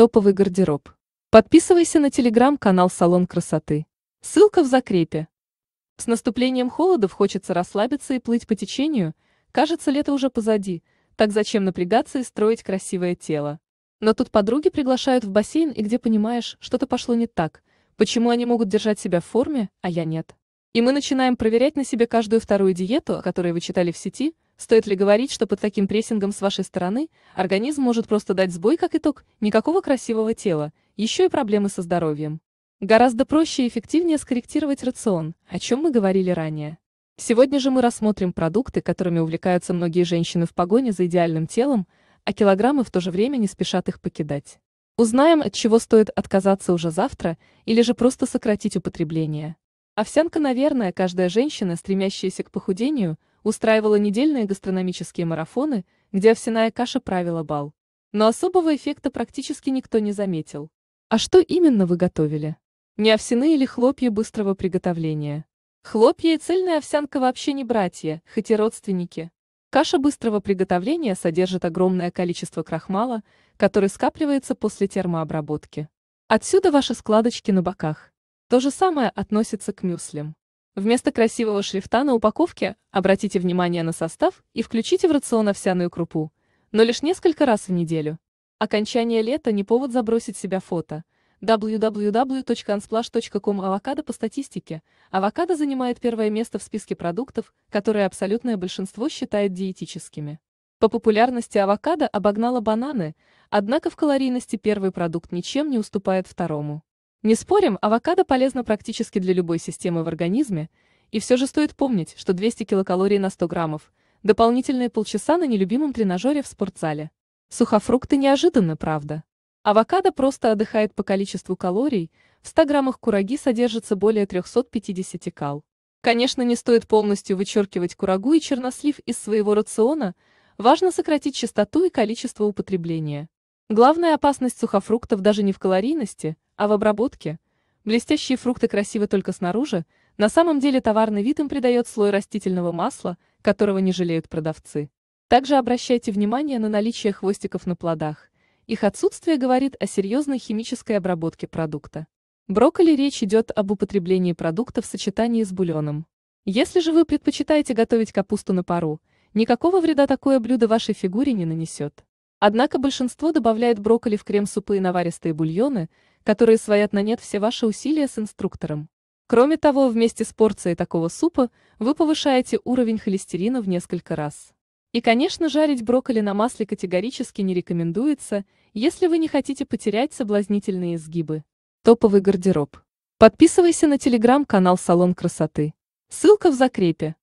Топовый гардероб. Подписывайся на телеграм-канал «Салон красоты». Ссылка в закрепе. С наступлением холодов хочется расслабиться и плыть по течению. Кажется, лето уже позади. Так зачем напрягаться и строить красивое тело? Но тут подруги приглашают в бассейн, и где понимаешь, что-то пошло не так. Почему они могут держать себя в форме, а я нет? И мы начинаем проверять на себе каждую вторую диету, о которой вы читали в сети – Стоит ли говорить, что под таким прессингом с вашей стороны организм может просто дать сбой как итог, никакого красивого тела, еще и проблемы со здоровьем. Гораздо проще и эффективнее скорректировать рацион, о чем мы говорили ранее. Сегодня же мы рассмотрим продукты, которыми увлекаются многие женщины в погоне за идеальным телом, а килограммы в то же время не спешат их покидать. Узнаем, от чего стоит отказаться уже завтра или же просто сократить употребление. Овсянка, наверное, каждая женщина, стремящаяся к похудению – устраивала недельные гастрономические марафоны, где овсяная каша правила бал. Но особого эффекта практически никто не заметил. А что именно вы готовили? Не овсяные или хлопья быстрого приготовления? Хлопья и цельная овсянка вообще не братья, хоть и родственники. Каша быстрого приготовления содержит огромное количество крахмала, который скапливается после термообработки. Отсюда ваши складочки на боках. То же самое относится к мюслям. Вместо красивого шрифта на упаковке обратите внимание на состав и включите в рацион овсяную крупу, но лишь несколько раз в неделю. Окончание лета не повод забросить себя фото. www.unsplash.com Авокадо по статистике. Авокадо занимает первое место в списке продуктов, которые абсолютное большинство считает диетическими. По популярности авокадо обогнало бананы, однако в калорийности первый продукт ничем не уступает второму. Не спорим, авокадо полезно практически для любой системы в организме, и все же стоит помнить, что 200 килокалорий на 100 граммов – дополнительные полчаса на нелюбимом тренажере в спортзале. Сухофрукты неожиданно, правда. Авокадо просто отдыхает по количеству калорий, в 100 граммах кураги содержится более 350 кал. Конечно, не стоит полностью вычеркивать курагу и чернослив из своего рациона, важно сократить частоту и количество употребления. Главная опасность сухофруктов даже не в калорийности, а в обработке. Блестящие фрукты красивы только снаружи, на самом деле товарный вид им придает слой растительного масла, которого не жалеют продавцы. Также обращайте внимание на наличие хвостиков на плодах. Их отсутствие говорит о серьезной химической обработке продукта. Брокколи речь идет об употреблении продукта в сочетании с бульоном. Если же вы предпочитаете готовить капусту на пару, никакого вреда такое блюдо вашей фигуре не нанесет. Однако большинство добавляет брокколи в крем-супы и наваристые бульоны, которые своят на нет все ваши усилия с инструктором. Кроме того, вместе с порцией такого супа вы повышаете уровень холестерина в несколько раз. И, конечно, жарить брокколи на масле категорически не рекомендуется, если вы не хотите потерять соблазнительные изгибы. Топовый гардероб. Подписывайся на телеграм-канал «Салон красоты». Ссылка в закрепе.